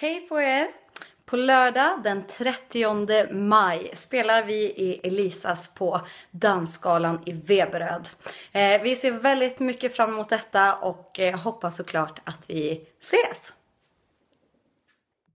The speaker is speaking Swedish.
Hej på er! På lördag den 30 maj spelar vi i Elisas på Dansgalan i Veberöd. Eh, vi ser väldigt mycket fram emot detta och eh, hoppas såklart att vi ses!